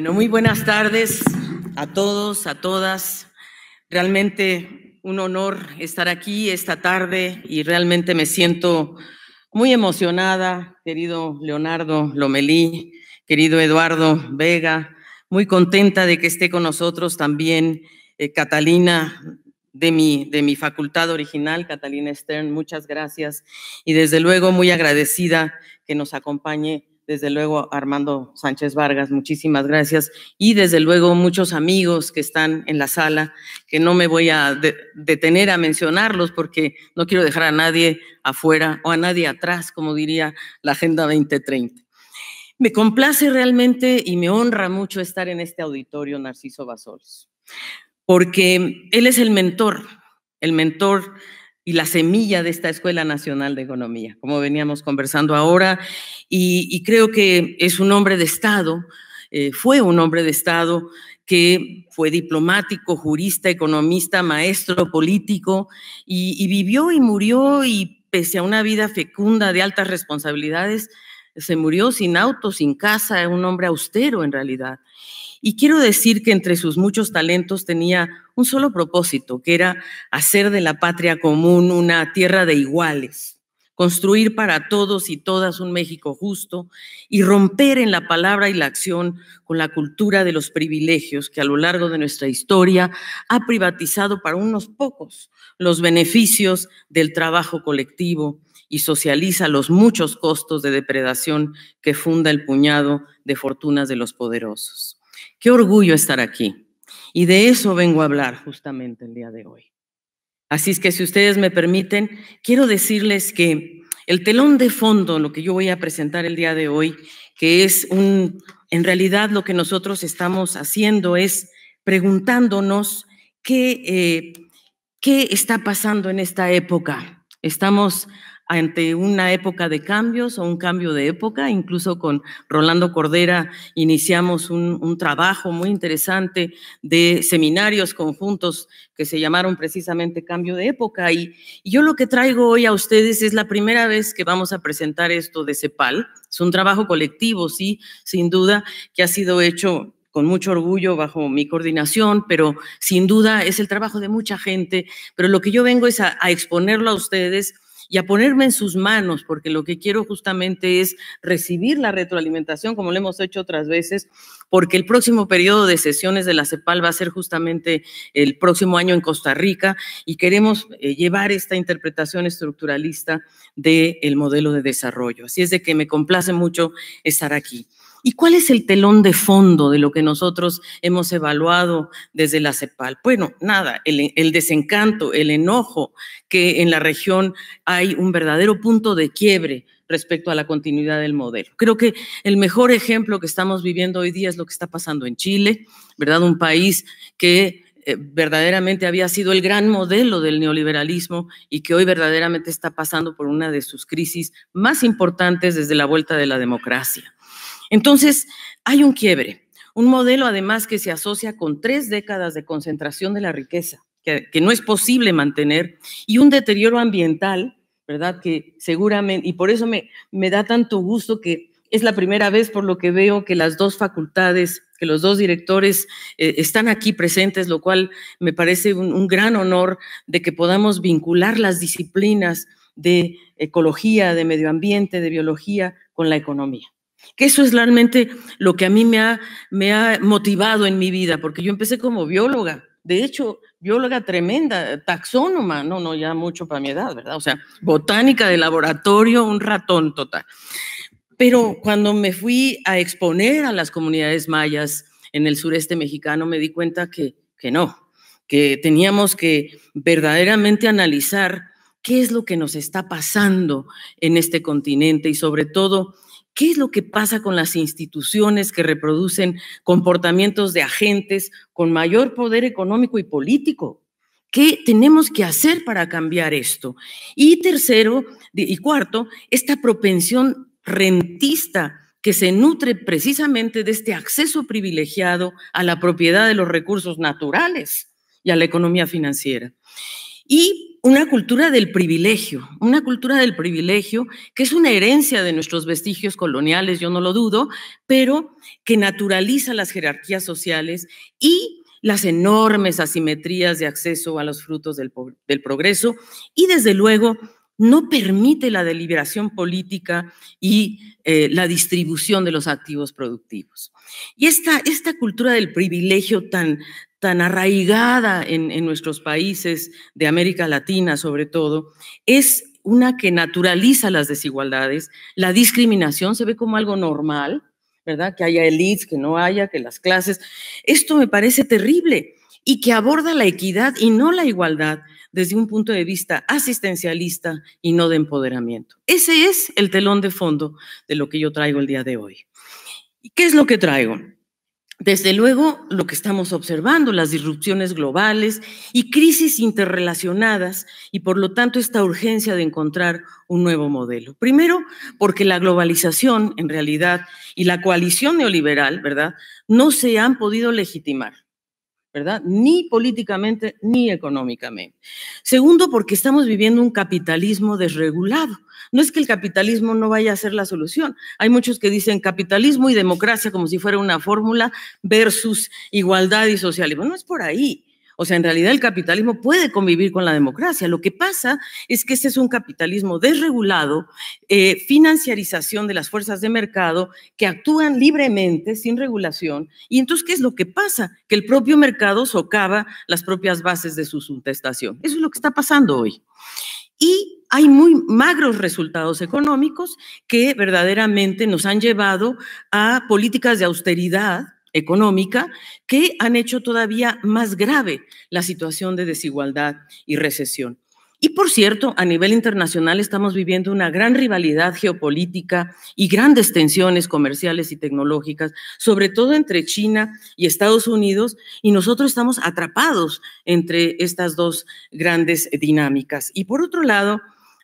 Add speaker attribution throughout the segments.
Speaker 1: Bueno, muy buenas tardes a todos, a todas. Realmente un honor estar aquí esta tarde y realmente me siento muy emocionada, querido Leonardo Lomelí, querido Eduardo Vega, muy contenta de que esté con nosotros también eh, Catalina de mi, de mi facultad original, Catalina Stern, muchas gracias y desde luego muy agradecida que nos acompañe desde luego Armando Sánchez Vargas, muchísimas gracias, y desde luego muchos amigos que están en la sala, que no me voy a detener a mencionarlos porque no quiero dejar a nadie afuera o a nadie atrás, como diría la Agenda 2030. Me complace realmente y me honra mucho estar en este auditorio Narciso Basols, porque él es el mentor, el mentor y la semilla de esta Escuela Nacional de Economía, como veníamos conversando ahora, y, creo que es un hombre de Estado, eh, fue un hombre de Estado que fue diplomático, jurista, economista, maestro político, y, y vivió y murió, y pese a una vida fecunda de altas responsabilidades, se murió sin auto, sin casa, un hombre austero en realidad. Y quiero decir que entre sus muchos talentos tenía un solo propósito, que era hacer de la patria común una tierra de iguales, construir para todos y todas un México justo y romper en la palabra y la acción con la cultura de los privilegios que a lo largo de nuestra historia ha privatizado para unos pocos los beneficios del trabajo colectivo, y socializa los muchos costos de depredación que funda el puñado de fortunas de los poderosos. Qué orgullo estar aquí. Y de eso vengo a hablar justamente el día de hoy. Así es que si ustedes me permiten, quiero decirles que el telón de fondo, lo que yo voy a presentar el día de hoy, que es un, en realidad lo que nosotros estamos haciendo es preguntándonos qué, eh, qué está pasando en esta época. Estamos ante una época de cambios o un cambio de época. Incluso con Rolando Cordera iniciamos un, trabajo muy interesante de seminarios conjuntos que se llamaron precisamente Cambio de Época. Y, yo lo que traigo hoy a ustedes es la primera vez que vamos a presentar esto de CEPAL. Es un trabajo colectivo, sí, sin duda, que ha sido hecho con mucho orgullo bajo mi coordinación, pero sin duda es el trabajo de mucha gente. Pero lo que yo vengo es a exponerlo a ustedes y a ponerme en sus manos, porque lo que quiero justamente es recibir la retroalimentación, como lo hemos hecho otras veces, porque el próximo periodo de sesiones de la CEPAL va a ser justamente el próximo año en Costa Rica y queremos eh, llevar esta interpretación estructuralista del modelo de desarrollo. Así es de que me complace mucho estar aquí. ¿Y cuál es el telón de fondo de lo que nosotros hemos evaluado desde la CEPAL? Bueno, nada, el, desencanto, el enojo, que en la región hay un verdadero punto de quiebre respecto a la continuidad del modelo. Creo que el mejor ejemplo que estamos viviendo hoy día es lo que está pasando en Chile, ¿verdad? Un país que eh, verdaderamente había sido el gran modelo del neoliberalismo y que hoy verdaderamente está pasando por una de sus crisis más importantes desde la vuelta de la democracia. Entonces, hay un quiebre, un modelo además que se asocia con tres décadas de concentración de la riqueza, que no es posible mantener, y un deterioro ambiental ¿verdad? Que seguramente, y por eso me, me da tanto gusto que es la primera vez por lo que veo que las dos facultades, que los dos directores eh, están aquí presentes, lo cual me parece un, gran honor de que podamos vincular las disciplinas de ecología, de medio ambiente, de biología con la economía. Que eso es realmente lo que a mí me ha, me ha motivado en mi vida, porque yo empecé como bióloga de hecho, bióloga tremenda, taxónoma, no, no, ya mucho para mi edad, ¿verdad? O sea, botánica de laboratorio, un ratón total. Pero cuando me fui a exponer a las comunidades mayas en el sureste mexicano, me di cuenta que, que no, que teníamos que verdaderamente analizar qué es lo que nos está pasando en este continente y sobre todo ¿Qué es lo que pasa con las instituciones que reproducen comportamientos de agentes con mayor poder económico y político? ¿Qué tenemos que hacer para cambiar esto? Y tercero y cuarto, esta propensión rentista que se nutre precisamente de este acceso privilegiado a la propiedad de los recursos naturales y a la economía financiera. Y una cultura del privilegio, una cultura del privilegio que es una herencia de nuestros vestigios coloniales, yo no lo dudo, pero que naturaliza las jerarquías sociales y las enormes asimetrías de acceso a los frutos del, progreso y desde luego no permite la deliberación política y eh, la distribución de los activos productivos. Y esta, esta cultura del privilegio tan, tan arraigada en, nuestros países de América Latina sobre todo, es una que naturaliza las desigualdades, la discriminación se ve como algo normal, ¿verdad? Que haya elites, que no haya, que las clases. Esto me parece terrible y que aborda la equidad y no la igualdad desde un punto de vista asistencialista y no de empoderamiento. Ese es el telón de fondo de lo que yo traigo el día de hoy. ¿Y qué es lo que traigo? Desde luego, lo que estamos observando, las disrupciones globales y crisis interrelacionadas, y por lo tanto esta urgencia de encontrar un nuevo modelo. Primero, porque la globalización, en realidad, y la coalición neoliberal, ¿verdad?, no se han podido legitimar. ¿verdad? Ni políticamente ni económicamente. Segundo, porque estamos viviendo un capitalismo desregulado. No es que el capitalismo no vaya a ser la solución. Hay muchos que dicen capitalismo y democracia como si fuera una fórmula versus igualdad y socialismo. No es por ahí. O sea, en realidad el capitalismo puede convivir con la democracia. Lo que pasa es que ese es un capitalismo desregulado, eh, financiarización de las fuerzas de mercado que actúan libremente, sin regulación. Y entonces, ¿qué es lo que pasa? Que el propio mercado socava las propias bases de su sustentación. Eso es lo que está pasando hoy. Y hay muy magros resultados económicos que verdaderamente nos han llevado a políticas de austeridad económica que han hecho todavía más grave la situación de desigualdad y recesión. Y por cierto, a nivel internacional estamos viviendo una gran rivalidad geopolítica y grandes tensiones comerciales y tecnológicas, sobre todo entre China y Estados Unidos, y nosotros estamos atrapados entre estas dos grandes dinámicas. Y por otro lado,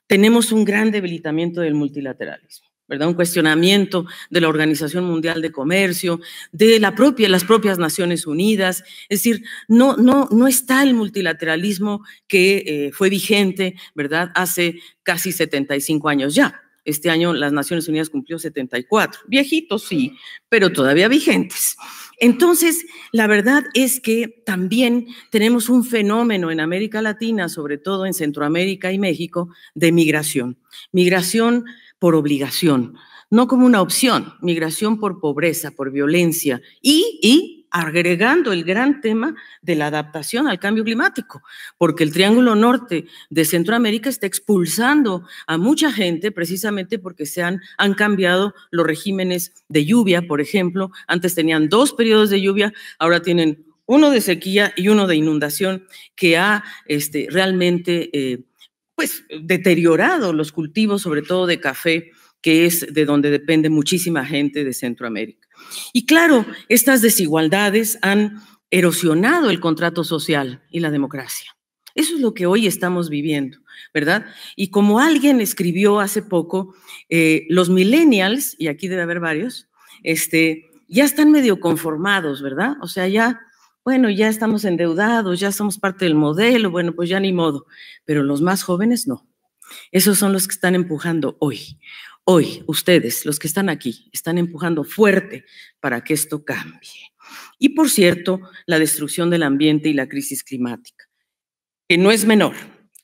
Speaker 1: tenemos un gran debilitamiento del multilateralismo. Un cuestionamiento de la Organización Mundial de Comercio, de la propia, las propias Naciones Unidas. Es decir, no, no, no está el multilateralismo que eh, fue vigente, ¿verdad? Hace casi 75 años ya. Este año las Naciones Unidas cumplió 74. Viejitos, sí, pero todavía vigentes. Entonces, la verdad es que también tenemos un fenómeno en América Latina, sobre todo en Centroamérica y México, de migración. Migración por obligación, no como una opción, migración por pobreza, por violencia y, agregando el gran tema de la adaptación al cambio climático, porque el Triángulo Norte de Centroamérica está expulsando a mucha gente precisamente porque se han, cambiado los regímenes de lluvia, por ejemplo. Antes tenían dos periodos de lluvia, ahora tienen uno de sequía y uno de inundación que ha este, realmente... Eh, pues deteriorado los cultivos, sobre todo de café, que es de donde depende muchísima gente de Centroamérica. Y claro, estas desigualdades han erosionado el contrato social y la democracia. Eso es lo que hoy estamos viviendo, ¿verdad? Y como alguien escribió hace poco, eh, los millennials, y aquí debe haber varios, este, ya están medio conformados, ¿verdad? O sea, ya bueno, ya estamos endeudados, ya somos parte del modelo, bueno, pues ya ni modo, pero los más jóvenes no. Esos son los que están empujando hoy. Hoy, ustedes, los que están aquí, están empujando fuerte para que esto cambie. Y por cierto, la destrucción del ambiente y la crisis climática, que no es menor.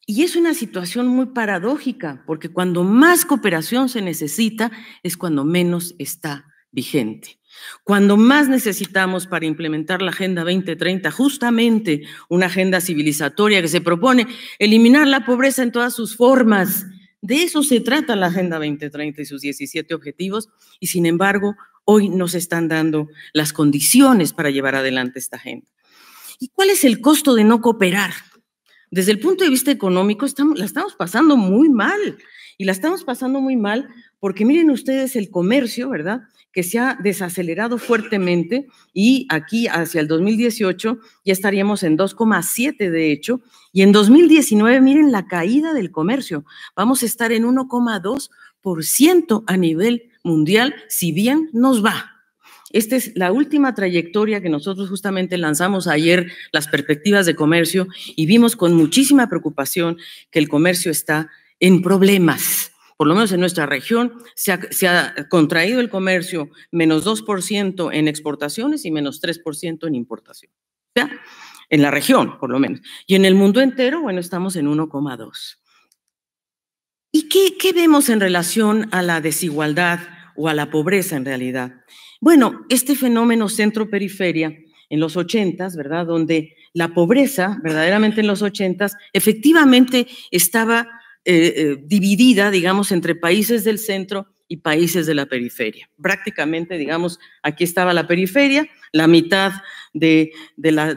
Speaker 1: Y es una situación muy paradójica, porque cuando más cooperación se necesita es cuando menos está vigente. Cuando más necesitamos para implementar la Agenda 2030, justamente una agenda civilizatoria que se propone eliminar la pobreza en todas sus formas. De eso se trata la Agenda 2030 y sus 17 objetivos, y sin embargo, hoy no se están dando las condiciones para llevar adelante esta agenda. ¿Y cuál es el costo de no cooperar? Desde el punto de vista económico, estamos, la estamos pasando muy mal. Y la estamos pasando muy mal porque miren ustedes el comercio, ¿verdad? Que se ha desacelerado fuertemente y aquí hacia el 2018 ya estaríamos en 2,7 de hecho, y en 2019 miren la caída del comercio, vamos a estar en 1,2% a nivel mundial, si bien nos va, esta es la última trayectoria que nosotros justamente lanzamos ayer, las perspectivas de comercio, y vimos con muchísima preocupación que el comercio está en problemas por lo menos en nuestra región, se ha, contraído el comercio menos 2% en exportaciones y menos 3% en importación. en la región, por lo menos. Y en el mundo entero, bueno, estamos en 1,2. ¿Y qué, vemos en relación a la desigualdad o a la pobreza en realidad? Bueno, este fenómeno centro-periferia en los 80, ¿verdad? Donde la pobreza, verdaderamente en los 80, efectivamente estaba eh, eh, dividida, digamos, entre países del centro y países de la periferia. Prácticamente, digamos, aquí estaba la periferia, la mitad de, la,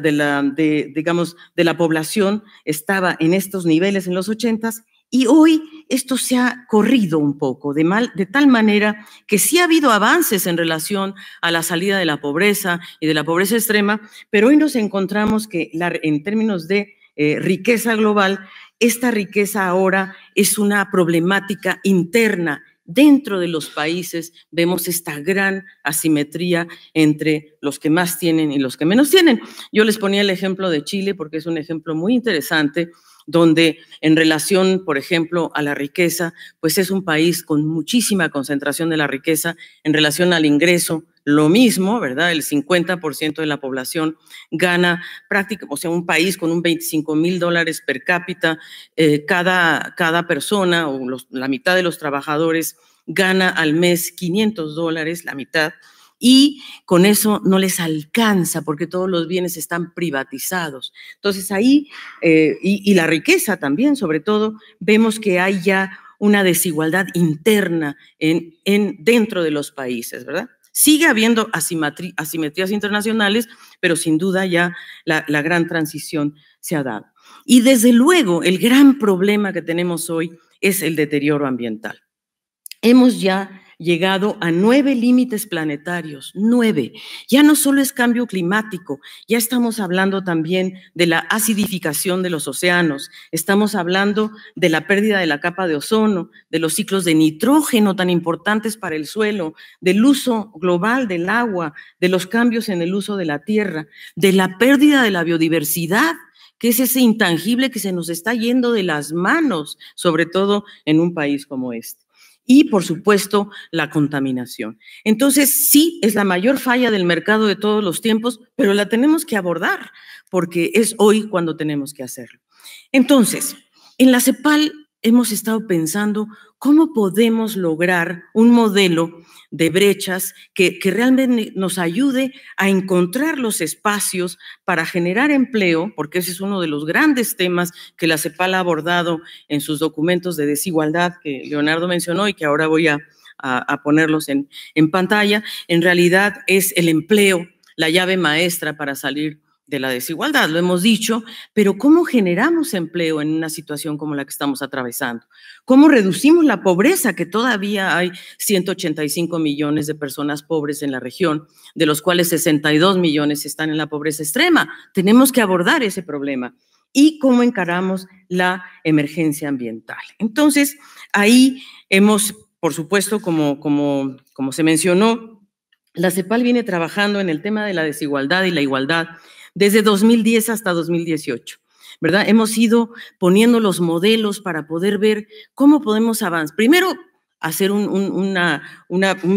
Speaker 1: digamos, de la población estaba en estos niveles en los ochentas y hoy esto se ha corrido un poco, de, tal manera que sí ha habido avances en relación a la salida de la pobreza y de la pobreza extrema, pero hoy nos encontramos que en términos de eh, riqueza global, esta riqueza ahora es una problemática interna. Dentro de los países vemos esta gran asimetría entre los que más tienen y los que menos tienen. Yo les ponía el ejemplo de Chile porque es un ejemplo muy interesante donde en relación, por ejemplo, a la riqueza, pues es un país con muchísima concentración de la riqueza en relación al ingreso, lo mismo, ¿verdad? El 50% de la población gana prácticamente, o sea, un país con un 25 mil dólares per cápita, eh, cada, cada persona o la mitad de los trabajadores gana al mes 500 dólares, la mitad, y con eso no les alcanza porque todos los bienes están privatizados. Entonces ahí, eh, y, la riqueza también, sobre todo, vemos que hay ya una desigualdad interna en, en, dentro de los países, ¿verdad? Sigue habiendo asimetrías internacionales, pero sin duda ya la, gran transición se ha dado. Y desde luego el gran problema que tenemos hoy es el deterioro ambiental. Hemos ya llegado a nueve límites planetarios, nueve. Ya no solo es cambio climático, ya estamos hablando también de la acidificación de los océanos, estamos hablando de la pérdida de la capa de ozono, de los ciclos de nitrógeno tan importantes para el suelo, del uso global del agua, de los cambios en el uso de la tierra, de la pérdida de la biodiversidad que es ese intangible que se nos está yendo de las manos, sobre todo en un país como este y, por supuesto, la contaminación. Entonces, sí, es la mayor falla del mercado de todos los tiempos, pero la tenemos que abordar porque es hoy cuando tenemos que hacerlo. Entonces, en la CEPAL hemos estado pensando cómo podemos lograr un modelo de brechas que, realmente nos ayude a encontrar los espacios para generar empleo, porque ese es uno de los grandes temas que la CEPAL ha abordado en sus documentos de desigualdad que Leonardo mencionó y que ahora voy a, ponerlos en, en pantalla. En realidad es el empleo la llave maestra para salir de la desigualdad, lo hemos dicho, pero ¿cómo generamos empleo en una situación como la que estamos atravesando? ¿Cómo reducimos la pobreza? Que todavía hay 185 millones de personas pobres en la región, de los cuales 62 millones están en la pobreza extrema. Tenemos que abordar ese problema. ¿Y cómo encaramos la emergencia ambiental? Entonces, ahí hemos, por supuesto, como, como, como se mencionó, la CEPAL viene trabajando en el tema de la desigualdad y la igualdad desde 2010 hasta 2018. ¿Verdad? Hemos ido poniendo los modelos para poder ver cómo podemos avanzar. Primero, hacer un,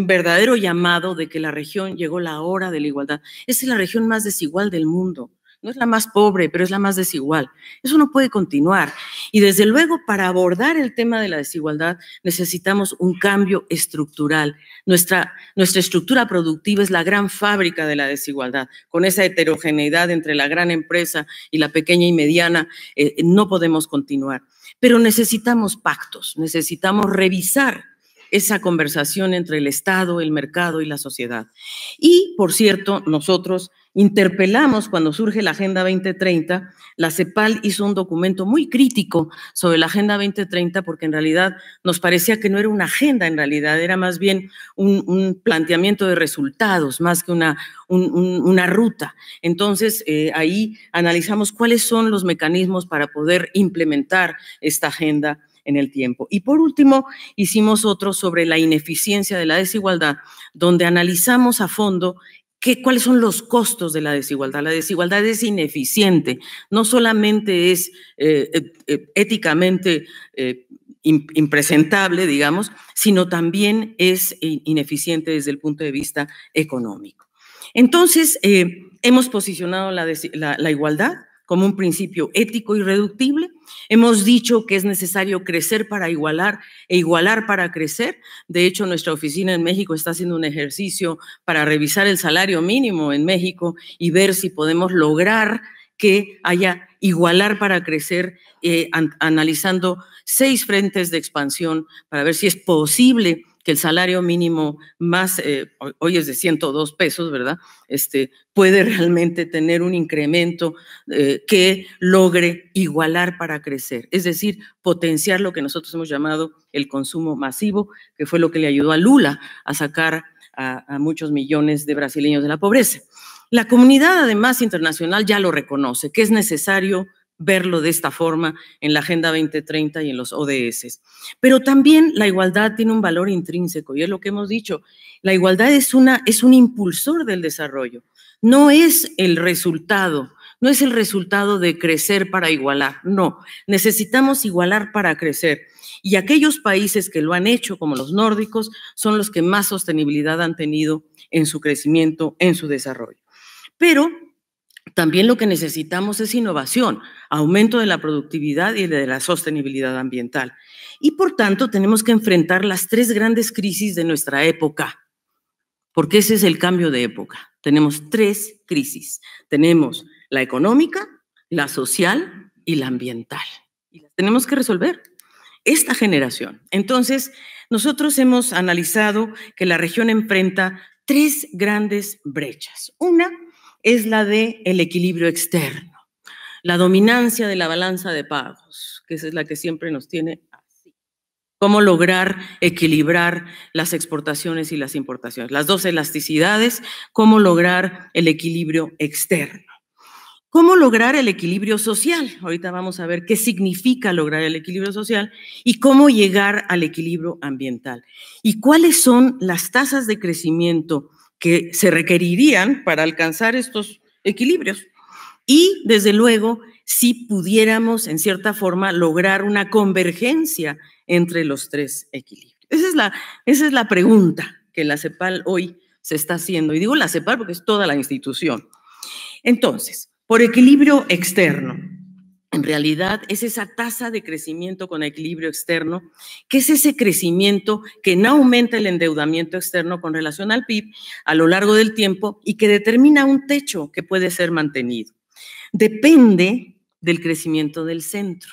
Speaker 1: verdadero llamado de que la región llegó la hora de la igualdad. es la región más desigual del mundo. No es la más pobre, pero es la más desigual. Eso no puede continuar. Y desde luego, para abordar el tema de la desigualdad, necesitamos un cambio estructural. Nuestra, nuestra estructura productiva es la gran fábrica de la desigualdad. Con esa heterogeneidad entre la gran empresa y la pequeña y mediana, eh, no podemos continuar. Pero necesitamos pactos, necesitamos revisar esa conversación entre el Estado, el mercado y la sociedad. Y, por cierto, nosotros interpelamos cuando surge la Agenda 2030, la CEPAL hizo un documento muy crítico sobre la Agenda 2030 porque en realidad nos parecía que no era una agenda, en realidad era más bien un, planteamiento de resultados, más que una, una ruta. Entonces, eh, ahí analizamos cuáles son los mecanismos para poder implementar esta agenda en el tiempo. Y por último, hicimos otro sobre la ineficiencia de la desigualdad, donde analizamos a fondo ¿Qué, ¿Cuáles son los costos de la desigualdad? La desigualdad es ineficiente, no solamente es eh, eh, eh, éticamente impresentable, digamos, sino también es ineficiente desde el punto de vista económico. Entonces, hemos posicionado la igualdad como un principio ético irreductible. Hemos dicho que es necesario crecer para igualar e igualar para crecer. De hecho, nuestra oficina en México está haciendo un ejercicio para revisar el salario mínimo en México y ver si podemos lograr que haya igualar para crecer, eh, analizando seis frentes de expansión para ver si es posible que el salario mínimo más, eh, hoy es de 102 pesos, ¿verdad? Este, puede realmente tener un incremento eh, que logre igualar para crecer, es decir, potenciar lo que nosotros hemos llamado el consumo masivo, que fue lo que le ayudó a Lula a sacar a muchos millones de brasileños de la pobreza. La comunidad, además, internacional ya lo reconoce, que es necesario verlo de esta forma en la Agenda 2030 y en los ODS. Pero también la igualdad tiene un valor intrínseco y es lo que hemos dicho. La igualdad es, una, es un impulsor del desarrollo, no es el resultado, no es el resultado de crecer para igualar, no, necesitamos igualar para crecer. Y aquellos países que lo han hecho, como los nórdicos, son los que más sostenibilidad han tenido en su crecimiento, en su desarrollo. Pero también lo que necesitamos es innovación, aumento de la productividad y de la sostenibilidad ambiental. Y por tanto tenemos que enfrentar las tres grandes crisis de nuestra época, porque ese es el cambio de época. Tenemos tres crisis. Tenemos la económica, la social y la ambiental. Y tenemos que resolver esta generación. Entonces, nosotros hemos analizado que la región enfrenta tres grandes brechas. Una es la de el equilibrio externo, la dominancia de la balanza de pagos, que es la que siempre nos tiene así. Cómo lograr equilibrar las exportaciones y las importaciones, las dos elasticidades, cómo lograr el equilibrio externo. ¿Cómo lograr el equilibrio social? Ahorita vamos a ver qué significa lograr el equilibrio social y cómo llegar al equilibrio ambiental. ¿Y cuáles son las tasas de crecimiento que se requerirían para alcanzar estos equilibrios. Y, desde luego, si pudiéramos, en cierta forma, lograr una convergencia entre los tres equilibrios. Esa es la, esa es la pregunta que la CEPAL hoy se está haciendo. Y digo la CEPAL porque es toda la institución. Entonces, por equilibrio externo, en realidad es esa tasa de crecimiento con equilibrio externo, que es ese crecimiento que no aumenta el endeudamiento externo con relación al PIB a lo largo del tiempo y que determina un techo que puede ser mantenido. Depende del crecimiento del centro.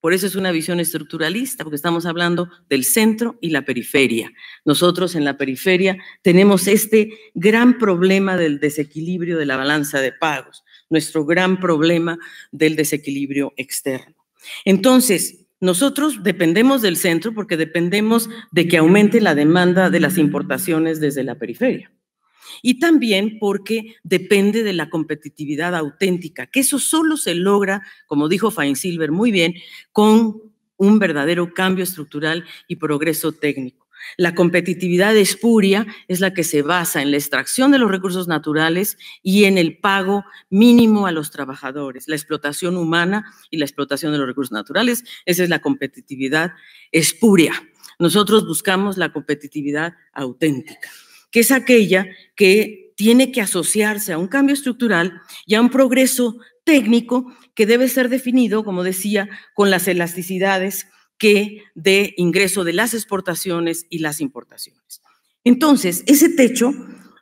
Speaker 1: Por eso es una visión estructuralista, porque estamos hablando del centro y la periferia. Nosotros en la periferia tenemos este gran problema del desequilibrio de la balanza de pagos nuestro gran problema del desequilibrio externo. Entonces, nosotros dependemos del centro porque dependemos de que aumente la demanda de las importaciones desde la periferia. Y también porque depende de la competitividad auténtica, que eso solo se logra, como dijo Silver muy bien, con un verdadero cambio estructural y progreso técnico. La competitividad espuria es la que se basa en la extracción de los recursos naturales y en el pago mínimo a los trabajadores, la explotación humana y la explotación de los recursos naturales. Esa es la competitividad espuria. Nosotros buscamos la competitividad auténtica, que es aquella que tiene que asociarse a un cambio estructural y a un progreso técnico que debe ser definido, como decía, con las elasticidades que de ingreso de las exportaciones y las importaciones. Entonces, ese techo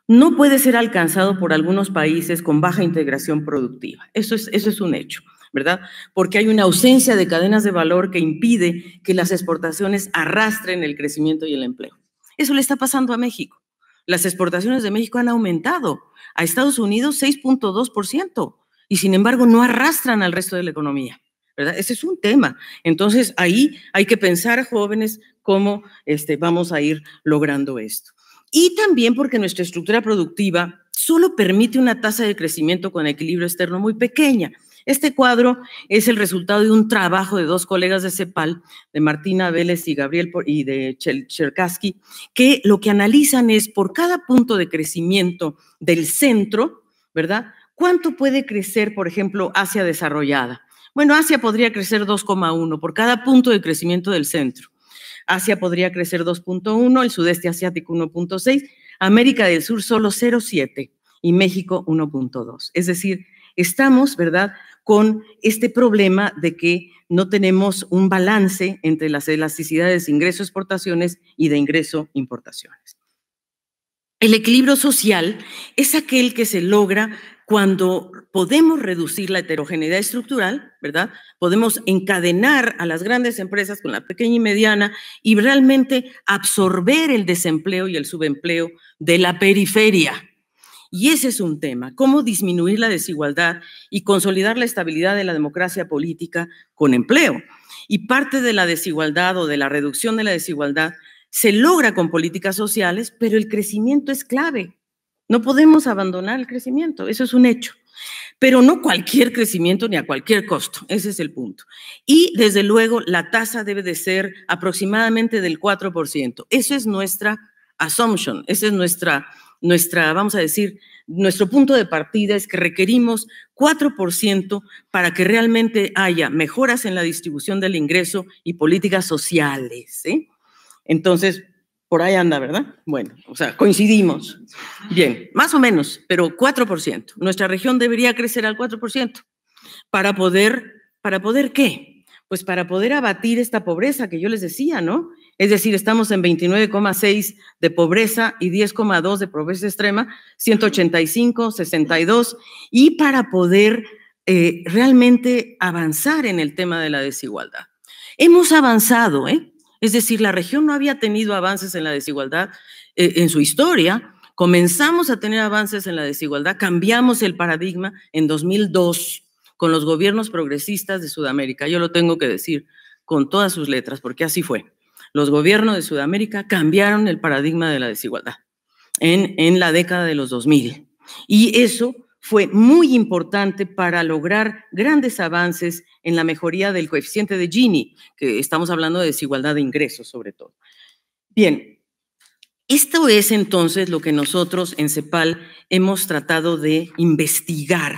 Speaker 1: no puede ser alcanzado por algunos países con baja integración productiva. Eso es, eso es un hecho, ¿verdad? Porque hay una ausencia de cadenas de valor que impide que las exportaciones arrastren el crecimiento y el empleo. Eso le está pasando a México. Las exportaciones de México han aumentado a Estados Unidos 6.2% y sin embargo no arrastran al resto de la economía. Ese es un tema. Entonces, ahí hay que pensar, jóvenes, cómo este, vamos a ir logrando esto. Y también porque nuestra estructura productiva solo permite una tasa de crecimiento con equilibrio externo muy pequeña. Este cuadro es el resultado de un trabajo de dos colegas de CEPAL, de Martina Vélez y Gabriel y de Cherkaski, que lo que analizan es por cada punto de crecimiento del centro, ¿verdad? ¿Cuánto puede crecer, por ejemplo, Asia desarrollada? Bueno, Asia podría crecer 2,1 por cada punto de crecimiento del centro. Asia podría crecer 2.1, el sudeste asiático 1.6, América del Sur solo 0.7 y México 1.2. Es decir, estamos, ¿verdad?, con este problema de que no tenemos un balance entre las elasticidades de ingreso-exportaciones y de ingreso-importaciones. El equilibrio social es aquel que se logra cuando podemos reducir la heterogeneidad estructural, ¿verdad? Podemos encadenar a las grandes empresas con la pequeña y mediana y realmente absorber el desempleo y el subempleo de la periferia. Y ese es un tema, cómo disminuir la desigualdad y consolidar la estabilidad de la democracia política con empleo. Y parte de la desigualdad o de la reducción de la desigualdad se logra con políticas sociales, pero el crecimiento es clave no podemos abandonar el crecimiento, eso es un hecho. Pero no cualquier crecimiento ni a cualquier costo, ese es el punto. Y desde luego la tasa debe de ser aproximadamente del 4%. Eso es nuestra assumption, ese es nuestra, nuestra, vamos a decir, nuestro punto de partida es que requerimos 4% para que realmente haya mejoras en la distribución del ingreso y políticas sociales. Entonces, por ahí anda, ¿verdad? Bueno, o sea, coincidimos. Bien, más o menos, pero 4%. Nuestra región debería crecer al 4% para poder, ¿para poder qué? Pues para poder abatir esta pobreza que yo les decía, ¿no? Es decir, estamos en 29,6 de pobreza y 10,2 de pobreza extrema, 185, 62, y para poder eh, realmente avanzar en el tema de la desigualdad. Hemos avanzado, ¿eh? Es decir, la región no había tenido avances en la desigualdad eh, en su historia. Comenzamos a tener avances en la desigualdad, cambiamos el paradigma en 2002 con los gobiernos progresistas de Sudamérica. Yo lo tengo que decir con todas sus letras, porque así fue. Los gobiernos de Sudamérica cambiaron el paradigma de la desigualdad en, en la década de los 2000. Y eso fue muy importante para lograr grandes avances en la mejoría del coeficiente de Gini, que estamos hablando de desigualdad de ingresos sobre todo. Bien, esto es entonces lo que nosotros en CEPAL hemos tratado de investigar.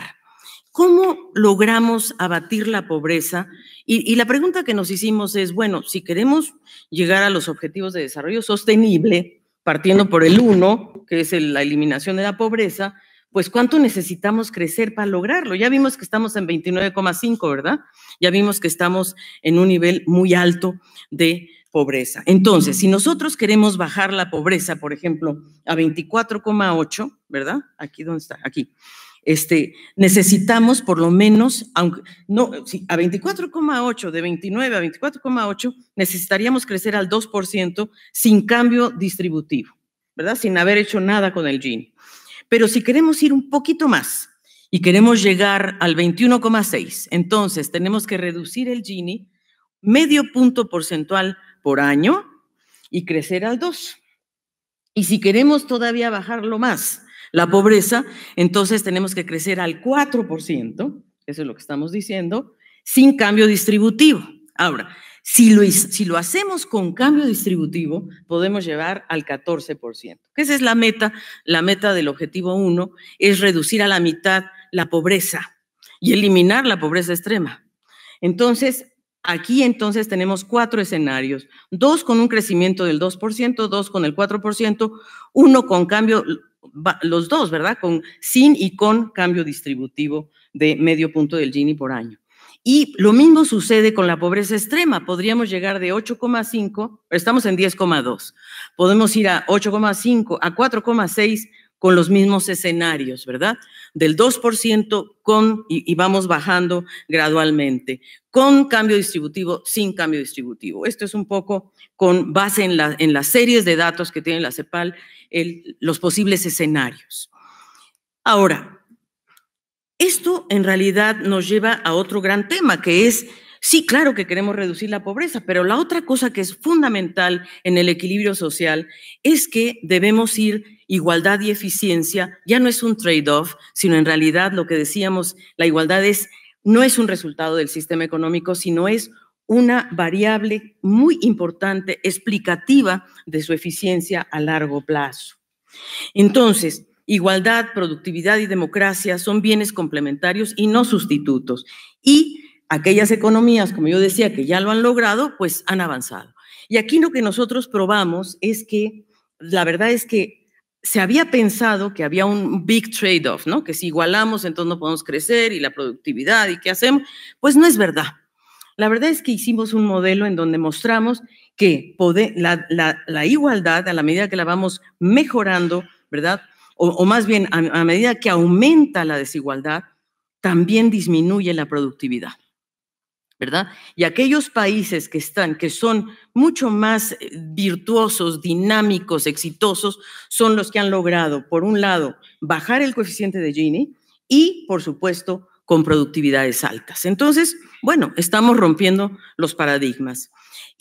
Speaker 1: ¿Cómo logramos abatir la pobreza? Y, la pregunta que nos hicimos es, bueno, si queremos llegar a los objetivos de desarrollo sostenible, partiendo por el uno, que es la eliminación de la pobreza, pues cuánto necesitamos crecer para lograrlo. Ya vimos que estamos en 29,5, ¿verdad? Ya vimos que estamos en un nivel muy alto de pobreza. Entonces, si nosotros queremos bajar la pobreza, por ejemplo, a 24,8, ¿verdad? Aquí ¿dónde está, aquí. Este, necesitamos por lo menos, aunque no, a 24,8, de 29 a 24,8, necesitaríamos crecer al 2% sin cambio distributivo, ¿verdad? Sin haber hecho nada con el Gini. Pero si queremos ir un poquito más y queremos llegar al 21,6, entonces tenemos que reducir el Gini medio punto porcentual por año y crecer al 2. Y si queremos todavía bajarlo más, la pobreza, entonces tenemos que crecer al 4%, eso es lo que estamos diciendo, sin cambio distributivo. Ahora, si lo, hacemos con cambio distributivo, podemos llevar al 14%. esa es la meta, la meta del objetivo 1 es reducir a la mitad la pobreza y eliminar la pobreza extrema. Entonces, Aquí entonces tenemos cuatro escenarios, dos con un crecimiento del 2%, dos con el 4%, uno con cambio, los dos, ¿verdad? Con sin y con cambio distributivo de medio punto del Gini por año. Y lo mismo sucede con la pobreza extrema. Podríamos llegar de 8,5, estamos en 10,2. Podemos ir a 8,5, a 4,6 con los mismos escenarios, ¿verdad? Del 2% con, y, vamos bajando gradualmente, con cambio distributivo, sin cambio distributivo. Esto es un poco con base en, las series de datos que tiene la CEPAL, los posibles escenarios. Ahora, esto en realidad nos lleva a otro gran tema, que es, sí, claro que queremos reducir la pobreza, pero la otra cosa que es fundamental en el equilibrio social es que debemos ir igualdad y eficiencia, ya no es un trade-off, sino en realidad lo que decíamos, la igualdad es, no es un resultado del sistema económico, sino es una variable muy importante, explicativa de su eficiencia a largo plazo. Entonces, Igualdad, productividad y democracia son bienes complementarios y no sustitutos. Y aquellas economías, como yo decía, que ya lo han logrado, pues han avanzado. Y aquí lo que nosotros probamos es que la verdad es que se había pensado que había un big trade-off, ¿no? Que si igualamos, entonces no podemos crecer y la productividad y qué hacemos. Pues no es verdad. La verdad es que hicimos un modelo en donde mostramos que poder, la, la igualdad, a la medida que la vamos mejorando, ¿verdad? o, más bien a, medida que aumenta la desigualdad, también disminuye la productividad. ¿verdad? Y aquellos países que están, que son mucho más eh, virtuosos, dinámicos, exitosos, son los que han logrado, por un lado, bajar el coeficiente de Gini y, por supuesto, con productividades altas. Entonces, bueno, estamos rompiendo los paradigmas.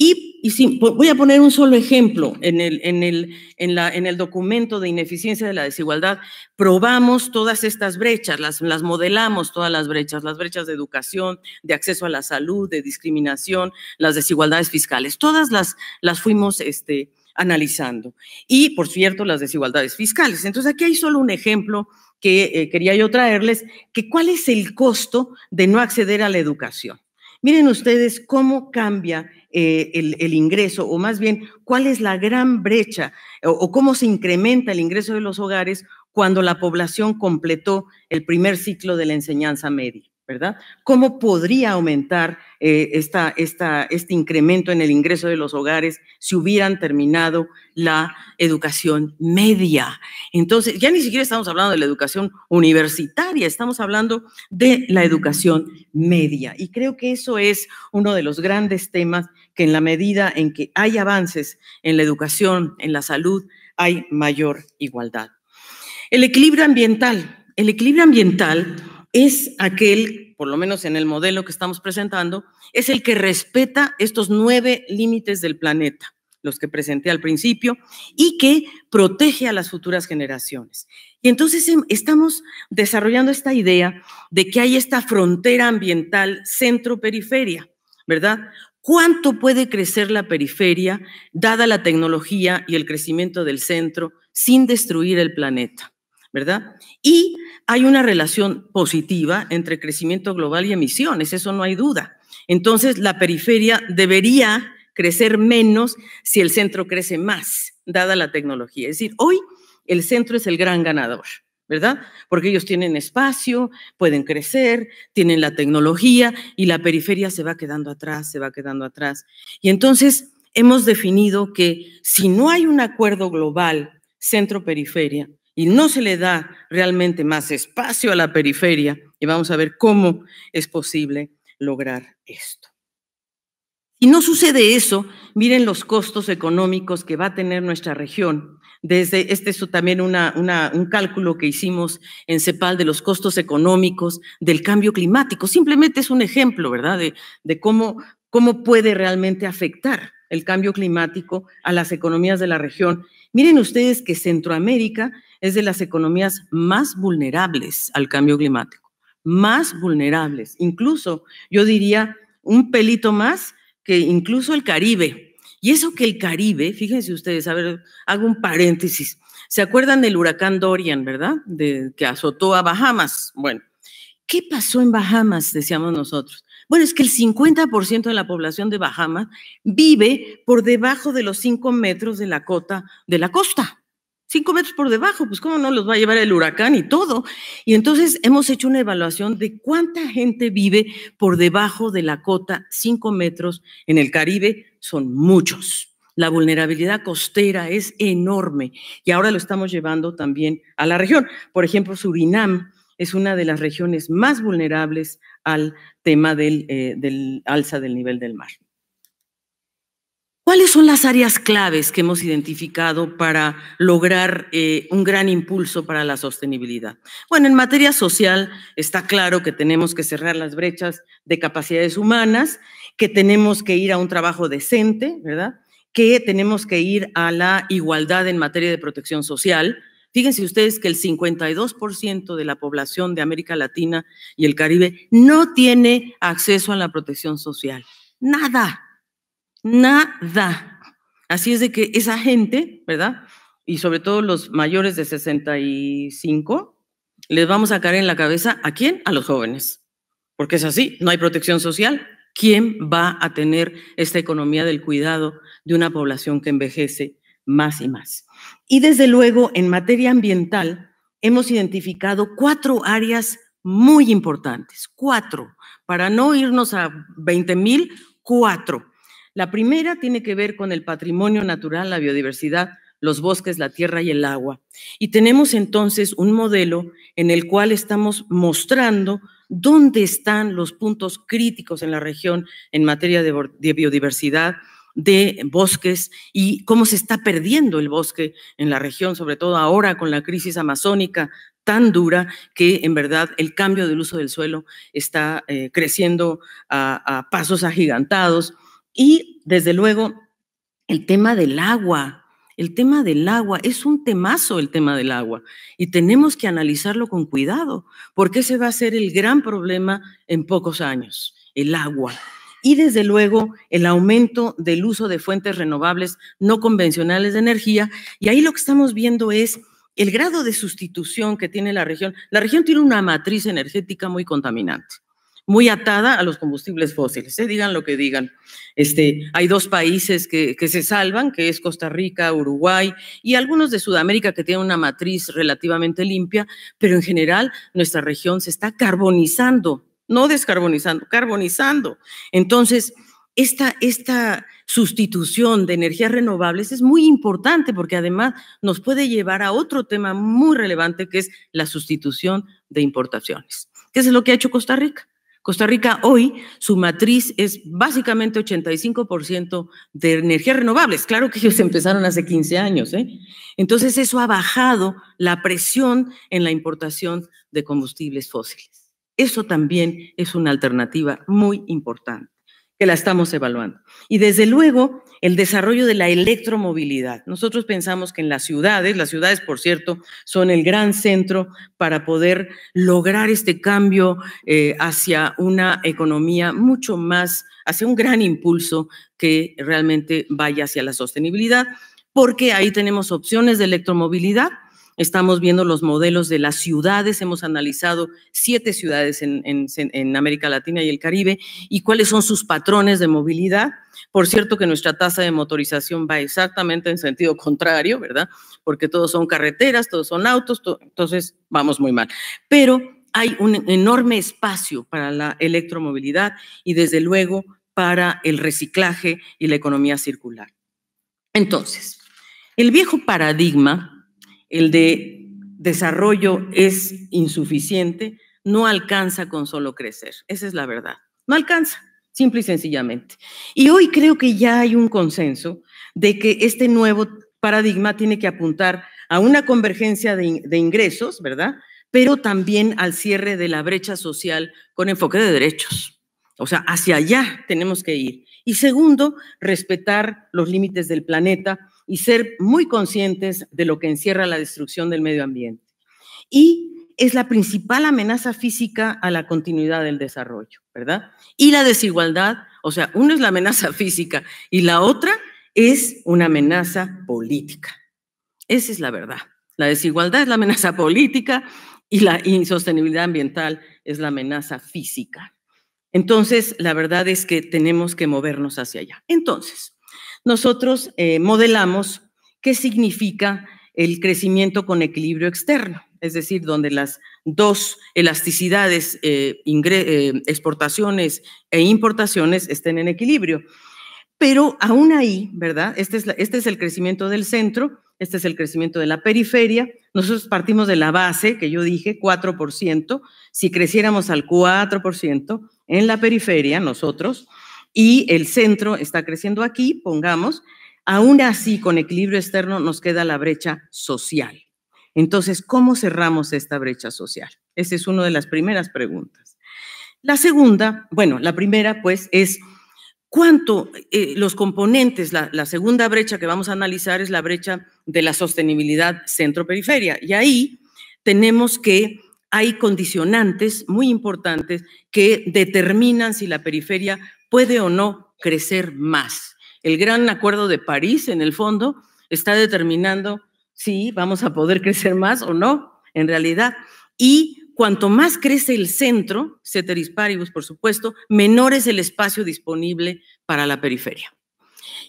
Speaker 1: Y, si, voy a poner un solo ejemplo en el, documento de ineficiencia de la desigualdad. Probamos todas estas brechas, las, modelamos todas las brechas, las brechas de educación, de acceso a la salud, de discriminación, las desigualdades fiscales. Todas las, fuimos este, analizando. Y, por cierto, las desigualdades fiscales. Entonces, aquí hay solo un ejemplo que eh, quería yo traerles, que cuál es el costo de no acceder a la educación. Miren ustedes cómo cambia eh, el, ingreso, o más bien, cuál es la gran brecha, o, o, cómo se incrementa el ingreso de los hogares cuando la población completó el primer ciclo de la enseñanza media. ¿verdad? ¿Cómo podría aumentar eh, esta, este incremento en el ingreso de los hogares si hubieran terminado la educación media? Entonces, ya ni siquiera estamos hablando de la educación universitaria, estamos hablando de la educación media. Y creo que eso es uno de los grandes temas que en la medida en que hay avances en la educación, en la salud, hay mayor igualdad. El equilibrio ambiental. El equilibrio ambiental es aquel, por lo menos en el modelo que estamos presentando, es el que respeta estos nueve límites del planeta, los que presenté al principio, y que protege a las futuras generaciones. Y entonces em, estamos desarrollando esta idea de que hay esta frontera ambiental centro-periferia, ¿verdad? ¿Cuánto puede crecer la periferia dada la tecnología y el crecimiento del centro sin destruir el planeta? ¿verdad? Y hay una relación positiva entre crecimiento global y emisiones, eso no hay duda. Entonces, la periferia debería crecer menos si el centro crece más, dada la tecnología. Es decir, hoy el centro es el gran ganador. ¿Verdad? Porque ellos tienen espacio, pueden crecer, tienen la tecnología y la periferia se va quedando atrás, se va quedando atrás. Y entonces hemos definido que si no hay un acuerdo global centro-periferia, y no se le da realmente más espacio a la periferia. Y vamos a ver cómo es posible lograr esto. Y no sucede eso, miren los costos económicos que va a tener nuestra región. Desde, este es también un cálculo que hicimos en CEPAL de los costos económicos del cambio climático. Simplemente es un ejemplo, ¿verdad?, de, cómo, cómo puede realmente afectar el cambio climático a las economías de la región. Miren ustedes que Centroamérica es de las economías más vulnerables al cambio climático, más vulnerables, incluso yo diría un pelito más que incluso el Caribe. Y eso que el Caribe, fíjense ustedes, a ver, hago un paréntesis. ¿Se acuerdan del huracán Dorian, verdad? De, que azotó a Bahamas. Bueno, ¿qué pasó en Bahamas, decíamos nosotros? Bueno, es que el 50% de la población de Bahamas vive por debajo de los 5 metros de la, cota, de la costa cinco metros por debajo, pues cómo no los va a llevar el huracán y todo. Y entonces hemos hecho una evaluación de cuánta gente vive por debajo de la cota, cinco metros en el Caribe, son muchos. La vulnerabilidad costera es enorme y ahora lo estamos llevando también a la región. Por ejemplo, Surinam es una de las regiones más vulnerables al tema del, eh, del alza del nivel del mar. ¿Cuáles son las áreas claves que hemos identificado para lograr eh, un gran impulso para la sostenibilidad? Bueno, en materia social está claro que tenemos que cerrar las brechas de capacidades humanas, que tenemos que ir a un trabajo decente, ¿verdad? Que tenemos que ir a la igualdad en materia de protección social. Fíjense ustedes que el 52% de la población de América Latina y el Caribe no tiene acceso a la protección social. Nada Nada. Así es de que esa gente, ¿verdad? Y sobre todo los mayores de 65, les vamos a caer en la cabeza a quién? A los jóvenes. Porque es así, no hay protección social. ¿Quién va a tener esta economía del cuidado de una población que envejece más y más? Y desde luego, en materia ambiental, hemos identificado cuatro áreas muy importantes, cuatro, para no irnos a 20.000, mil, cuatro. La primera tiene que ver con el patrimonio natural, la biodiversidad, los bosques, la tierra y el agua. Y tenemos entonces un modelo en el cual estamos mostrando dónde están los puntos críticos en la región en materia de, biodiversidad, de bosques y cómo se está perdiendo el bosque en la región, sobre todo ahora con la crisis amazónica tan dura que en verdad el cambio del uso del suelo está eh, creciendo a pasos agigantados y desde luego, el tema del agua. El tema del agua es un temazo el tema del agua y tenemos que analizarlo con cuidado porque ese va a ser el gran problema en pocos años, el agua. Y desde luego el aumento del uso de fuentes renovables no convencionales de energía. Y ahí lo que estamos viendo es el grado de sustitución que tiene la región. La región tiene una matriz energética muy contaminante muy atada a los combustibles fósiles, ¿eh? digan lo que digan. Este, hay dos países que, se salvan, que es Costa Rica, Uruguay y algunos de Sudamérica que tienen una matriz relativamente limpia, pero en general nuestra región se está carbonizando, no descarbonizando, carbonizando. Entonces, esta, esta sustitución de energías renovables es muy importante porque además nos puede llevar a otro tema muy relevante que es la sustitución de importaciones, ¿Qué es lo que ha hecho Costa Rica Costa Rica hoy, su matriz es básicamente 85% de energías renovables. Claro que ellos empezaron hace 15 años. ¿eh? Entonces eso ha bajado la presión en la importación de combustibles fósiles. Eso también es una alternativa muy importante que la estamos evaluando. Y desde luego, el desarrollo de la electromovilidad. Nosotros pensamos que en las ciudades, las ciudades, por cierto, son el gran centro para poder lograr este cambio eh, hacia una economía mucho más, hacia un gran impulso que realmente vaya hacia la sostenibilidad, porque ahí tenemos opciones de electromovilidad estamos viendo los modelos de las ciudades, hemos analizado siete ciudades en, América Latina y el Caribe y cuáles son sus patrones de movilidad. Por cierto que nuestra tasa de motorización va exactamente en sentido contrario, ¿verdad? Porque todos son carreteras, todos son autos, entonces vamos muy mal. Pero hay un enorme espacio para la electromovilidad y desde luego para el reciclaje y la economía circular. Entonces, el viejo paradigma el de desarrollo es insuficiente, no alcanza con solo crecer. Esa es la verdad. No alcanza, simple y sencillamente. Y hoy creo que ya hay un consenso de que este nuevo paradigma tiene que apuntar a una convergencia de, de ingresos, ¿verdad? Pero también al cierre de la brecha social con enfoque de derechos. O sea, hacia allá tenemos que ir. Y segundo, respetar los límites del planeta y ser muy conscientes de lo que encierra la destrucción del medio ambiente. Y es la principal amenaza física a la continuidad del desarrollo, ¿verdad? Y la desigualdad, o sea, una es la amenaza física y la otra es una amenaza política. Esa es la verdad. La desigualdad es la amenaza política y la insostenibilidad ambiental es la amenaza física. Entonces, la verdad es que tenemos que movernos hacia allá. Entonces, nosotros eh, modelamos qué significa el crecimiento con equilibrio externo, es decir, donde las dos elasticidades, eh, eh, exportaciones e importaciones estén en equilibrio. Pero aún ahí, ¿verdad? Este, este es el crecimiento del centro, este es el crecimiento de la periferia. Nosotros partimos de la base, que yo dije, 4%. Si creciéramos al 4% en la periferia, nosotros, y el centro está creciendo aquí, pongamos, aún así con equilibrio externo nos queda la brecha social. Entonces, ¿cómo cerramos esta brecha social? Esa es una de las primeras preguntas. La segunda, bueno, la primera pues es cuánto eh, los componentes, la, la, segunda brecha que vamos a analizar es la brecha de la sostenibilidad centro-periferia. Y ahí tenemos que hay condicionantes muy importantes que determinan si la periferia puede o no crecer más. El gran acuerdo de París, en el fondo, está determinando si vamos a poder crecer más o no, en realidad. Y cuanto más crece el centro, ceteris paribus, por supuesto, menor es el espacio disponible para la periferia.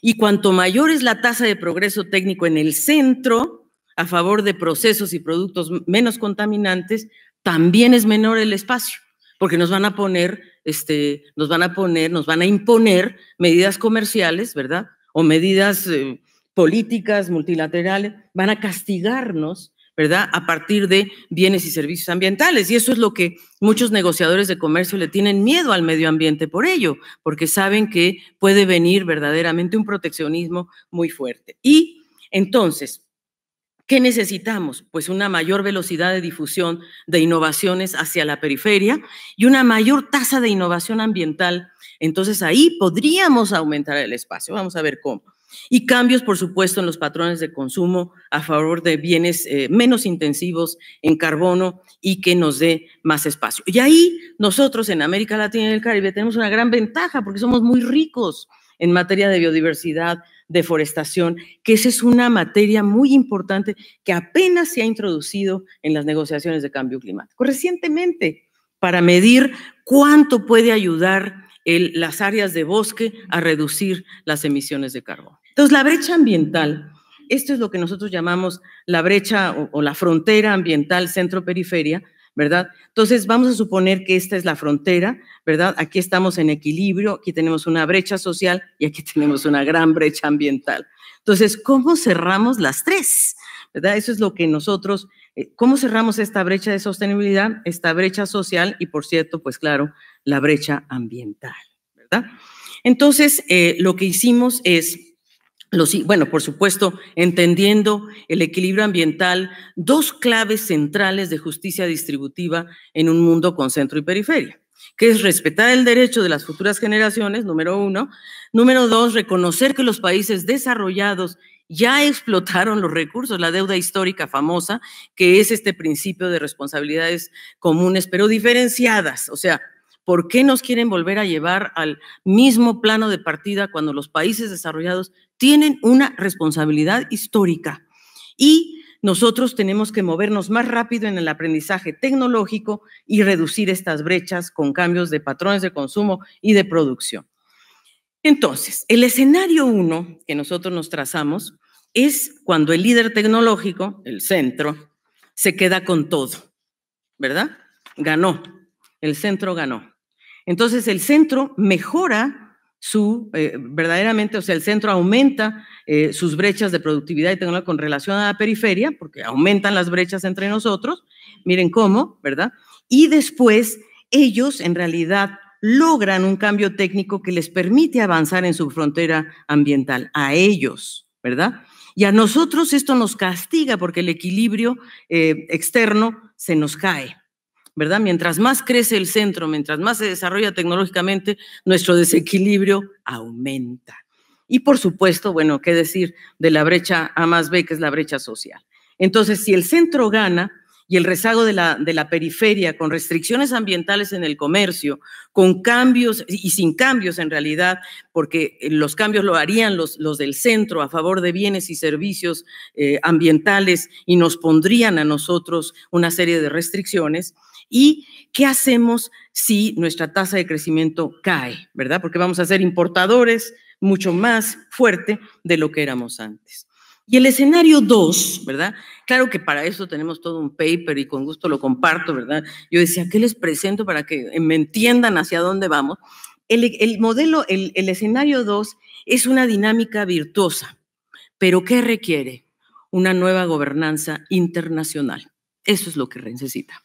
Speaker 1: Y cuanto mayor es la tasa de progreso técnico en el centro, a favor de procesos y productos menos contaminantes, también es menor el espacio, porque nos van a poner este, nos van a poner, nos van a imponer medidas comerciales, ¿verdad? O medidas eh, políticas multilaterales, van a castigarnos, ¿verdad? A partir de bienes y servicios ambientales. Y eso es lo que muchos negociadores de comercio le tienen miedo al medio ambiente por ello, porque saben que puede venir verdaderamente un proteccionismo muy fuerte. Y entonces, ¿Qué necesitamos? Pues una mayor velocidad de difusión de innovaciones hacia la periferia y una mayor tasa de innovación ambiental. Entonces ahí podríamos aumentar el espacio. Vamos a ver cómo. Y cambios, por supuesto, en los patrones de consumo a favor de bienes eh, menos intensivos en carbono y que nos dé más espacio. Y ahí nosotros en América Latina y el Caribe tenemos una gran ventaja porque somos muy ricos en materia de biodiversidad, deforestación, que esa es una materia muy importante que apenas se ha introducido en las negociaciones de cambio climático recientemente para medir cuánto puede ayudar las áreas de bosque a reducir las emisiones de carbono. Entonces, la brecha ambiental, esto es lo que nosotros llamamos la brecha o la frontera ambiental centro-periferia, ¿verdad? Entonces, vamos a suponer que esta es la frontera, ¿verdad? Aquí estamos en equilibrio, aquí tenemos una brecha social y aquí tenemos una gran brecha ambiental. Entonces, ¿cómo cerramos las tres? ¿Verdad? Eso es lo que nosotros, eh, ¿cómo cerramos esta brecha de sostenibilidad, esta brecha social y, por cierto, pues claro, la brecha ambiental, ¿verdad? Entonces, eh, lo que hicimos es bueno, por supuesto, entendiendo el equilibrio ambiental, dos claves centrales de justicia distributiva en un mundo con centro y periferia, que es respetar el derecho de las futuras generaciones, número uno. Número dos, reconocer que los países desarrollados ya explotaron los recursos, la deuda histórica famosa, que es este principio de responsabilidades comunes, pero diferenciadas, o sea, ¿Por qué nos quieren volver a llevar al mismo plano de partida cuando los países desarrollados tienen una responsabilidad histórica? Y nosotros tenemos que movernos más rápido en el aprendizaje tecnológico y reducir estas brechas con cambios de patrones de consumo y de producción. Entonces, el escenario uno que nosotros nos trazamos es cuando el líder tecnológico, el centro, se queda con todo, ¿verdad? Ganó, el centro ganó. Entonces el centro mejora su, eh, verdaderamente, o sea, el centro aumenta eh, sus brechas de productividad y con relación a la periferia, porque aumentan las brechas entre nosotros, miren cómo, ¿verdad? Y después ellos en realidad logran un cambio técnico que les permite avanzar en su frontera ambiental, a ellos, ¿verdad? Y a nosotros esto nos castiga porque el equilibrio eh, externo se nos cae, ¿verdad? Mientras más crece el centro, mientras más se desarrolla tecnológicamente, nuestro desequilibrio aumenta. Y por supuesto, bueno, qué decir de la brecha A más B, que es la brecha social. Entonces, si el centro gana y el rezago de la, periferia, con restricciones ambientales en el comercio, con cambios y sin cambios en realidad, porque eh, los cambios lo harían los, del centro a favor de bienes y servicios eh, ambientales y nos pondrían a nosotros una serie de restricciones, ¿Y qué hacemos si nuestra tasa de crecimiento cae, verdad? Porque vamos a ser importadores mucho más fuerte de lo que éramos antes. Y el escenario 2, ¿verdad? Claro que para eso tenemos todo un paper y con gusto lo comparto, ¿verdad? Yo decía, ¿qué les presento para que me entiendan hacia dónde vamos? El, modelo, el, el escenario 2 es una dinámica virtuosa, pero ¿qué requiere? Una nueva gobernanza internacional. Eso es lo que necesita.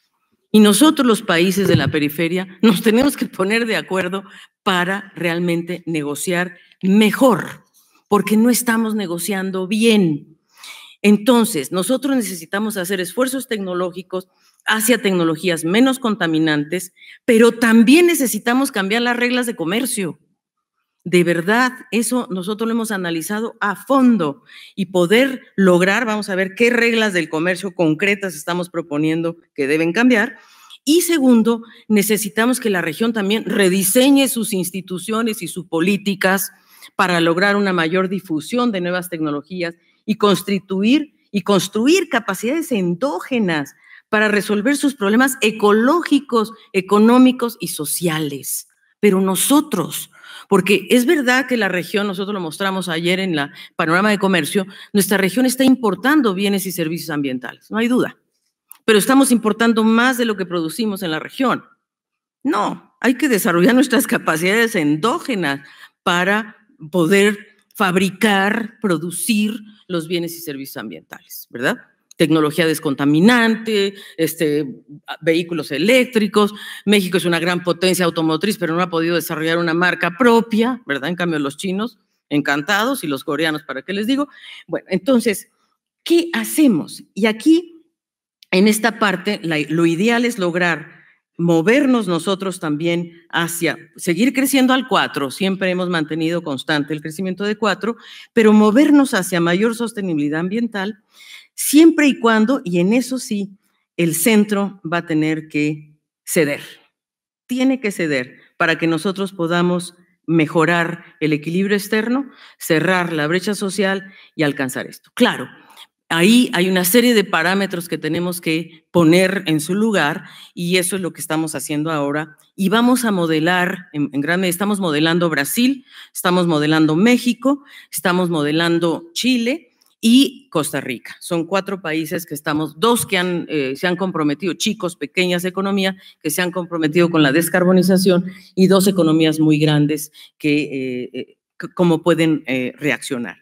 Speaker 1: Y nosotros los países de la periferia nos tenemos que poner de acuerdo para realmente negociar mejor, porque no estamos negociando bien. Entonces, nosotros necesitamos hacer esfuerzos tecnológicos hacia tecnologías menos contaminantes, pero también necesitamos cambiar las reglas de comercio. De verdad, eso nosotros lo hemos analizado a fondo y poder lograr, vamos a ver qué reglas del comercio concretas estamos proponiendo que deben cambiar. Y segundo, necesitamos que la región también rediseñe sus instituciones y sus políticas para lograr una mayor difusión de nuevas tecnologías y constituir y construir capacidades endógenas para resolver sus problemas ecológicos, económicos y sociales. Pero nosotros, porque es verdad que la región, nosotros lo mostramos ayer en la panorama de comercio, nuestra región está importando bienes y servicios ambientales, no hay duda. Pero estamos importando más de lo que producimos en la región. No, hay que desarrollar nuestras capacidades endógenas para poder fabricar, producir los bienes y servicios ambientales, ¿verdad? tecnología descontaminante, este, vehículos eléctricos. México es una gran potencia automotriz, pero no ha podido desarrollar una marca propia, ¿verdad? En cambio, los chinos, encantados, y los coreanos, ¿para qué les digo? Bueno, entonces, ¿qué hacemos? Y aquí, en esta parte, lo ideal es lograr movernos nosotros también hacia seguir creciendo al 4, siempre hemos mantenido constante el crecimiento de cuatro, pero movernos hacia mayor sostenibilidad ambiental siempre y cuando, y en eso sí, el centro va a tener que ceder, tiene que ceder para que nosotros podamos mejorar el equilibrio externo, cerrar la brecha social y alcanzar esto. Claro, ahí hay una serie de parámetros que tenemos que poner en su lugar y eso es lo que estamos haciendo ahora. Y vamos a modelar, en, gran medida, estamos modelando Brasil, estamos modelando México, estamos modelando Chile y Costa Rica. Son cuatro países que estamos, dos que eh, se han comprometido, chicos, pequeñas economías, que se han comprometido con la descarbonización y dos economías muy grandes que, eh, eh, cómo pueden reaccionar.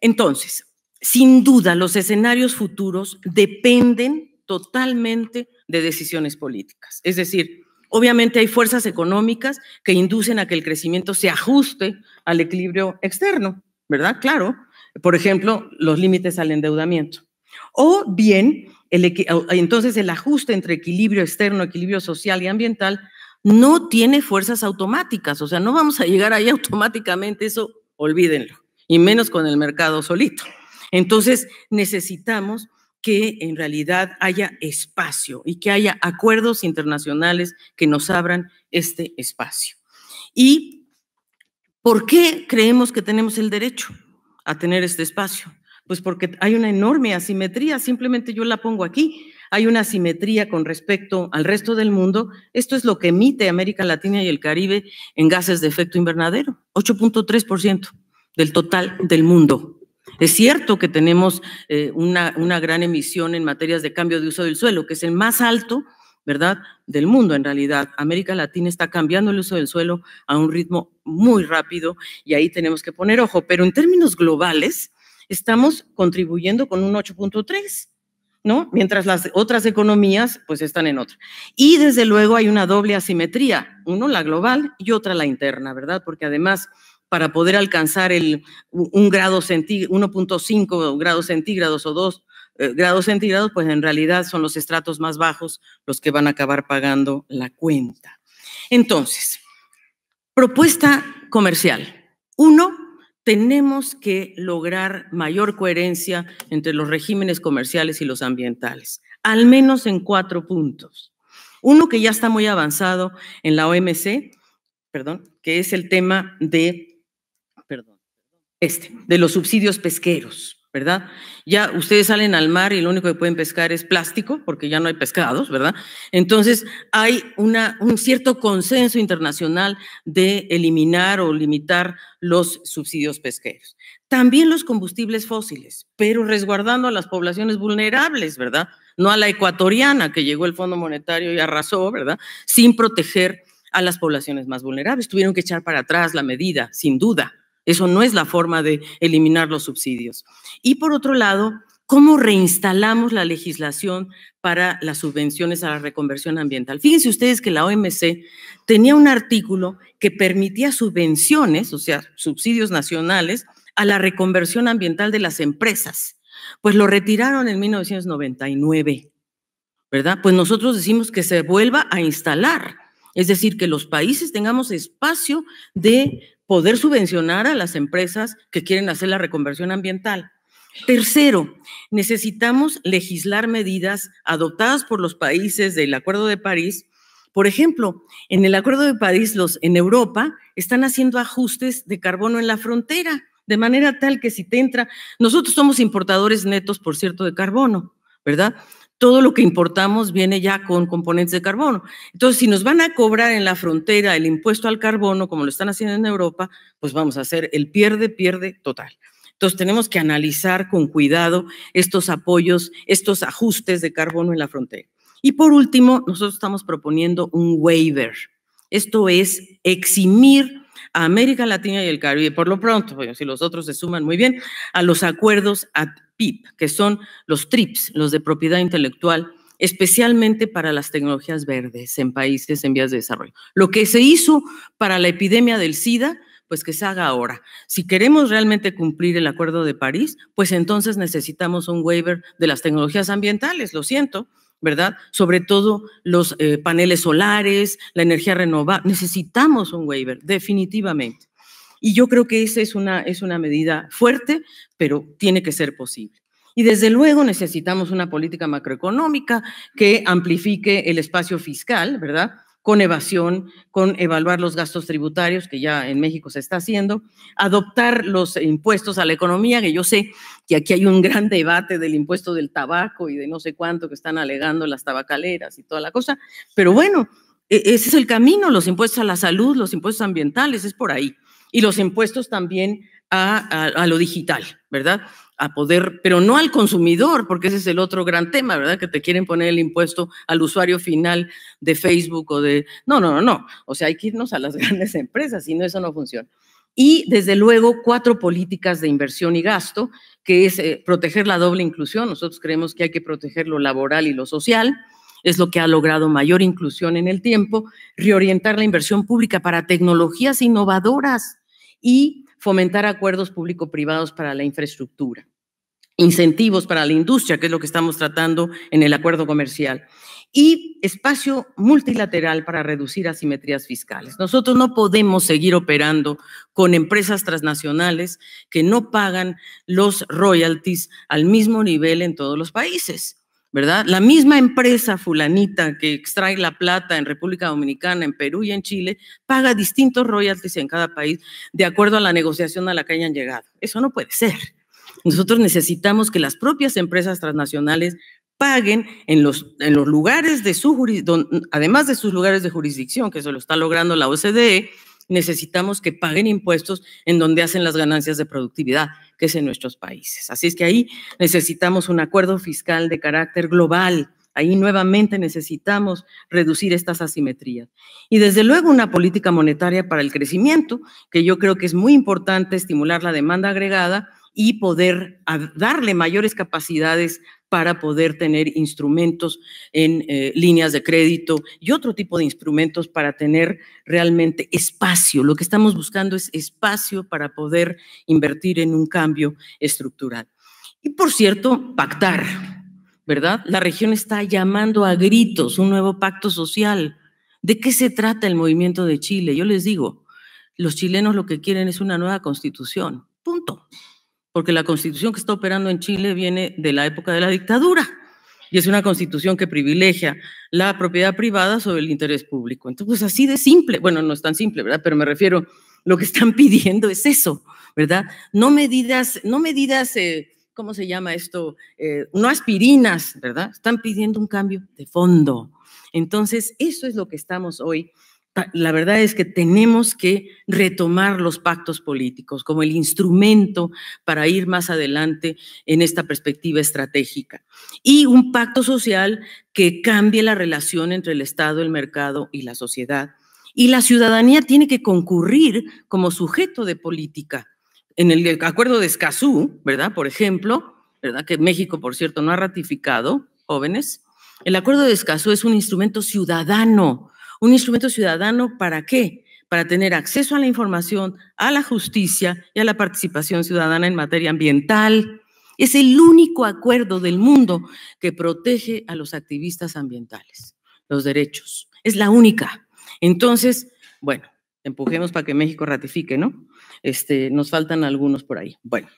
Speaker 1: Entonces, sin duda, los escenarios futuros dependen totalmente de decisiones políticas. Es decir, Obviamente hay fuerzas económicas que inducen a que el crecimiento se ajuste al equilibrio externo, ¿verdad? Claro, por ejemplo, los límites al endeudamiento. O bien, entonces el ajuste entre equilibrio externo, equilibrio social y ambiental no tiene fuerzas automáticas, o sea, no vamos a llegar ahí automáticamente, eso olvídenlo, y menos con el mercado solito. Entonces, necesitamos que en realidad haya espacio y que haya acuerdos internacionales que nos abran este espacio. ¿Y por qué creemos que tenemos el derecho? a tener este espacio? Pues porque hay una enorme asimetría, simplemente yo la pongo aquí, hay una asimetría con respecto al resto del mundo. Esto es lo que emite América Latina y el Caribe en gases de efecto invernadero, 8.3% del total del mundo. Es cierto que tenemos eh, una, una gran emisión en materias de cambio de uso del suelo, que es el más alto ¿verdad? Del mundo en realidad. América Latina está cambiando el uso del suelo a un ritmo muy rápido y ahí tenemos que poner ojo, pero en términos globales estamos contribuyendo con un 8.3. ¿No? Mientras las otras economías pues están en otra. Y desde luego hay una doble asimetría, uno la global y otra la interna, ¿verdad? Porque además para poder alcanzar el, un grado 1.5 grados centígrados o 2 eh, grados centígrados, pues en realidad son los estratos más bajos los que van a acabar pagando la cuenta. Entonces, propuesta comercial. Uno, tenemos que lograr mayor coherencia entre los regímenes comerciales y los ambientales, al menos en cuatro puntos. Uno que ya está muy avanzado en la OMC, perdón, que es el tema de, perdón, este, de los subsidios pesqueros. ¿verdad? Ya ustedes salen al mar y lo único que pueden pescar es plástico, porque ya no hay pescados, ¿verdad? Entonces hay un cierto consenso internacional de eliminar o limitar los subsidios pesqueros. También los combustibles fósiles, pero resguardando a las poblaciones vulnerables, ¿verdad? No a la ecuatoriana que llegó el Fondo Monetario y arrasó, ¿verdad? Sin proteger a las poblaciones más vulnerables. Tuvieron que echar para atrás la medida, sin duda, eso no es la forma de eliminar los subsidios. Y por otro lado, ¿cómo reinstalamos la legislación para las subvenciones a la reconversión ambiental? Fíjense ustedes que la OMC tenía un artículo que permitía subvenciones, o sea, subsidios nacionales, a la reconversión ambiental de las empresas. Pues lo retiraron en 1999, ¿verdad? Pues nosotros decimos que se vuelva a instalar. Es decir, que los países tengamos espacio de poder subvencionar a las empresas que quieren hacer la reconversión ambiental. Tercero, necesitamos legislar medidas adoptadas por los países del Acuerdo de París. Por ejemplo, en el Acuerdo de París, los en Europa están haciendo ajustes de carbono en la frontera, de manera tal que si te entra, nosotros somos importadores netos, por cierto, de carbono, ¿verdad? todo lo que importamos viene ya con componentes de carbono. Entonces, si nos van a cobrar en la frontera el impuesto al carbono, como lo están haciendo en Europa, pues vamos a hacer el pierde-pierde total. Entonces, tenemos que analizar con cuidado estos apoyos, estos ajustes de carbono en la frontera. Y por último, nosotros estamos proponiendo un waiver. Esto es eximir a América Latina y el Caribe, por lo pronto, si los otros se suman muy bien, a los acuerdos pip que son los TRIPS, los de propiedad intelectual, especialmente para las tecnologías verdes en países en vías de desarrollo. Lo que se hizo para la epidemia del SIDA, pues que se haga ahora. Si queremos realmente cumplir el Acuerdo de París, pues entonces necesitamos un waiver de las tecnologías ambientales, lo siento. ¿verdad? Sobre todo los eh, paneles solares, la energía renovable. Necesitamos un waiver, definitivamente. Y yo creo que esa es una, es una medida fuerte, pero tiene que ser posible. Y desde luego necesitamos una política macroeconómica que amplifique el espacio fiscal, ¿verdad? con evasión, con evaluar los gastos tributarios, que ya en México se está haciendo, adoptar los impuestos a la economía, que yo sé que aquí hay un gran debate del impuesto del tabaco y de no sé cuánto que están alegando las tabacaleras y toda la cosa, pero bueno, e, ese es el camino, los impuestos a la salud, los impuestos ambientales, es por ahí, y los impuestos también a, lo digital, ¿verdad? a poder, pero no al consumidor, porque ese es el otro gran tema, ¿verdad? Que te quieren poner el impuesto al usuario final de Facebook o de... No, no, no, no. O sea, hay que irnos a las grandes empresas, si no, eso no funciona. Y desde luego, cuatro políticas de inversión y gasto, que es eh, proteger la doble inclusión. Nosotros creemos que hay que proteger lo laboral y lo social. Es lo que ha logrado mayor inclusión en el tiempo. Reorientar la inversión pública para tecnologías innovadoras y fomentar acuerdos público-privados para la infraestructura, incentivos para la industria, que es lo que estamos tratando en el acuerdo comercial, y espacio multilateral para reducir asimetrías fiscales. Nosotros no podemos seguir operando con empresas transnacionales que no pagan los royalties al mismo nivel en todos los países. ¿verdad? La misma empresa fulanita que extrae la plata en República Dominicana, en Perú y en Chile, paga distintos royalties en cada país de acuerdo a la negociación a la que hayan llegado. Eso no puede ser. Nosotros necesitamos que las propias empresas transnacionales paguen en los, en los lugares de su jurisdicción, además de sus lugares de jurisdicción, que eso lo está logrando la OCDE, necesitamos que paguen impuestos en donde hacen las ganancias de productividad, que es en nuestros países. Así es que ahí necesitamos un acuerdo fiscal de carácter global. Ahí nuevamente necesitamos reducir estas asimetrías. Y desde luego una política monetaria para el crecimiento, que yo creo que es muy importante estimular la demanda agregada y poder darle mayores capacidades para poder tener instrumentos en eh, líneas de crédito y otro tipo de instrumentos para tener realmente espacio. Lo que estamos buscando es espacio para poder invertir en un cambio estructural. Y por cierto, pactar, ¿verdad? La región está llamando a gritos un nuevo pacto social. ¿De qué se trata el movimiento de Chile? Yo les digo, los chilenos lo que quieren es una nueva constitución. Punto porque la constitución que está operando en Chile viene de la época de la dictadura y es una constitución que privilegia la propiedad privada sobre el interés público. Entonces, así de simple, bueno, no es tan simple, ¿verdad? Pero me refiero, lo que están pidiendo es eso, ¿verdad? No medidas, no medidas, eh, ¿cómo se llama esto? Eh, no aspirinas, ¿verdad? Están pidiendo un cambio de fondo. Entonces, eso es lo que estamos hoy Ah, la verdad es que tenemos que retomar los pactos políticos como el instrumento para ir más adelante en esta perspectiva estratégica. Y un pacto social que cambie la relación entre el Estado, el mercado y la sociedad. Y la ciudadanía tiene que concurrir como sujeto de política. En el acuerdo de Escazú, ¿verdad? Por ejemplo, ¿verdad? Que México, por cierto, no ha ratificado, jóvenes. El acuerdo de Escazú es un instrumento ciudadano ¿Un instrumento ciudadano para qué? Para tener acceso a la información, a la justicia y a la participación ciudadana en materia ambiental. Es el único acuerdo del mundo que protege a los activistas ambientales, los derechos. Es la única. Entonces, bueno, empujemos para que México ratifique, ¿no? Este, nos faltan algunos por ahí. Bueno.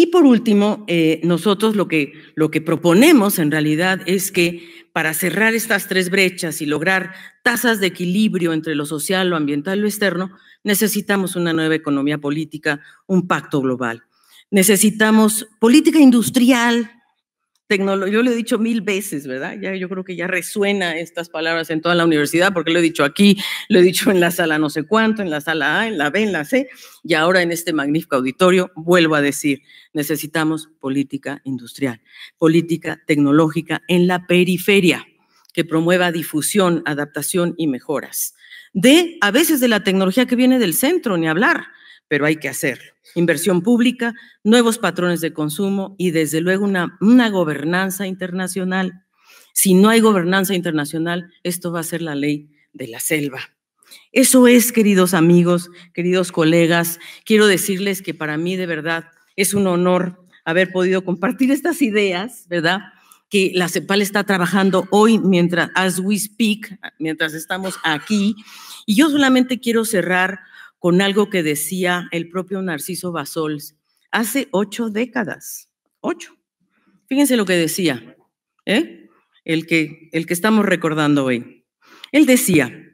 Speaker 1: Y por último, eh, nosotros lo que, lo que proponemos en realidad es que para cerrar estas tres brechas y lograr tasas de equilibrio entre lo social, lo ambiental y lo externo, necesitamos una nueva economía política, un pacto global. Necesitamos política industrial Tecnología, yo lo he dicho mil veces, ¿verdad? Ya, yo creo que ya resuena estas palabras en toda la universidad, porque lo he dicho aquí, lo he dicho en la sala no sé cuánto, en la sala A, en la B, en la C, y ahora en este magnífico auditorio vuelvo a decir, necesitamos política industrial, política tecnológica en la periferia que promueva difusión, adaptación y mejoras. De, a veces, de la tecnología que viene del centro, ni hablar pero hay que hacerlo. Inversión pública, nuevos patrones de consumo y desde luego una, una gobernanza internacional. Si no hay gobernanza internacional, esto va a ser la ley de la selva. Eso es, queridos amigos, queridos colegas, quiero decirles que para mí de verdad es un honor haber podido compartir estas ideas, ¿verdad? Que la CEPAL está trabajando hoy mientras, as we speak, mientras estamos aquí. Y yo solamente quiero cerrar con algo que decía el propio Narciso Basols hace ocho décadas. Ocho. Fíjense lo que decía, ¿eh? el, que, el que estamos recordando hoy. Él decía,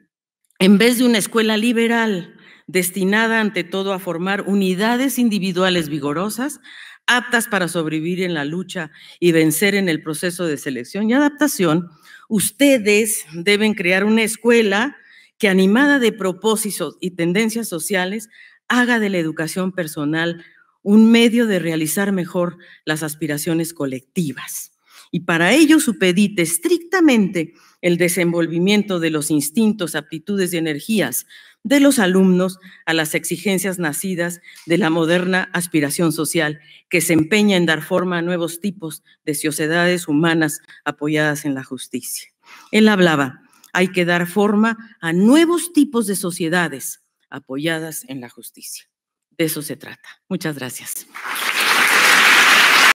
Speaker 1: en vez de una escuela liberal destinada ante todo a formar unidades individuales vigorosas, aptas para sobrevivir en la lucha y vencer en el proceso de selección y adaptación, ustedes deben crear una escuela que animada de propósitos y tendencias sociales, haga de la educación personal un medio de realizar mejor las aspiraciones colectivas. Y para ello supedite estrictamente el desenvolvimiento de los instintos, aptitudes y energías de los alumnos a las exigencias nacidas de la moderna aspiración social que se empeña en dar forma a nuevos tipos de sociedades humanas apoyadas en la justicia. Él hablaba hay que dar forma a nuevos tipos de sociedades apoyadas en la justicia. De eso se trata. Muchas gracias.